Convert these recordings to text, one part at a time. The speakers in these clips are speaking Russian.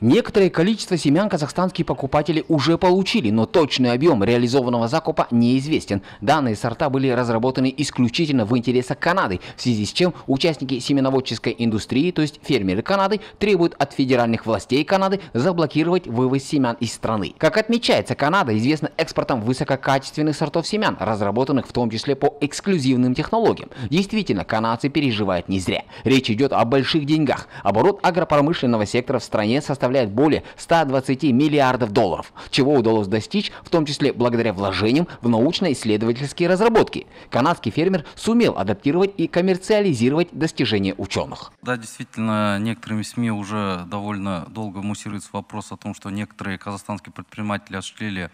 Некоторое количество семян казахстанские покупатели уже получили, но точный объем реализованного закупа неизвестен. Данные сорта были разработаны исключительно в интересах Канады, в связи с чем участники семеноводческой индустрии, то есть фермеры Канады, требуют от федеральных властей Канады заблокировать вывоз семян из страны. Как отмечается, Канада известна экспортом высококачественных сортов семян, разработанных в том числе по эксклюзивным технологиям. Действительно, канадцы переживают не зря. Речь идет о больших деньгах. Оборот агропромышленного сектора в стране составляет составляет более 120 миллиардов долларов, чего удалось достичь, в том числе благодаря вложениям в научно-исследовательские разработки. Канадский фермер сумел адаптировать и коммерциализировать достижения ученых. Да, действительно, некоторыми СМИ уже довольно долго муссируется вопрос о том, что некоторые казахстанские предприниматели осуществили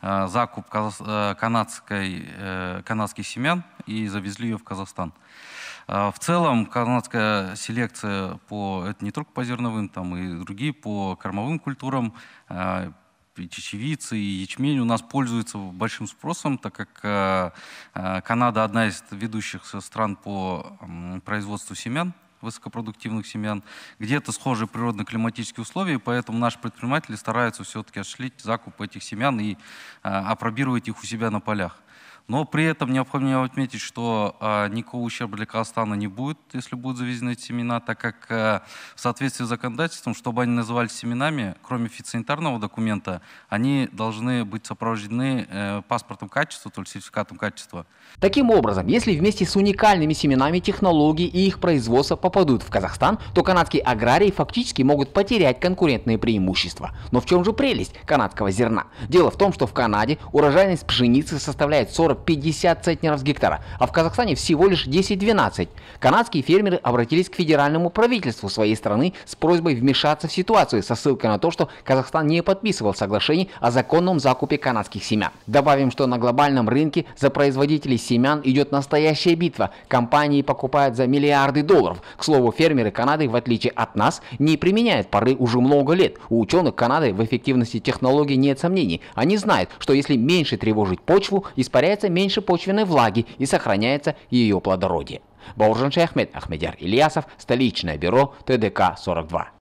а, закуп э, канадской, э, канадских семян и завезли ее в Казахстан. А, в целом канадская селекция по, это не только по зерновым, там и другие по кормовым культурам, а, и чечевицы, и ячмень у нас пользуются большим спросом, так как а, Канада одна из ведущих стран по производству семян высокопродуктивных семян. Где-то схожие природно-климатические условия, поэтому наши предприниматели стараются все-таки отшлить закуп этих семян и э, опробировать их у себя на полях. Но при этом необходимо отметить, что а, никакого ущерба для Казахстана не будет, если будут завезены эти семена, так как э, в соответствии с законодательством, чтобы они назывались семенами, кроме фитосанитарного документа, они должны быть сопровождены э, паспортом качества, то есть сертификатом качества. Таким образом, если вместе с уникальными семенами технологии и их производства попадут в Казахстан, то канадские аграрии фактически могут потерять конкурентные преимущества. Но в чем же прелесть канадского зерна? Дело в том, что в Канаде урожайность пшеницы составляет 40 50 центнеров с гектара, а в Казахстане всего лишь 10-12. Канадские фермеры обратились к федеральному правительству своей страны с просьбой вмешаться в ситуацию со ссылкой на то, что Казахстан не подписывал соглашений о законном закупе канадских семян. Добавим, что на глобальном рынке за производителей семян идет настоящая битва. Компании покупают за миллиарды долларов. К слову, фермеры Канады, в отличие от нас, не применяют пары уже много лет. У ученых Канады в эффективности технологий нет сомнений. Они знают, что если меньше тревожить почву, испаряется получается меньше почвенной влаги и сохраняется ее плодородие. Бауржан Шахмед, Ахмедяр Ильясов, столичное бюро ТДК 42.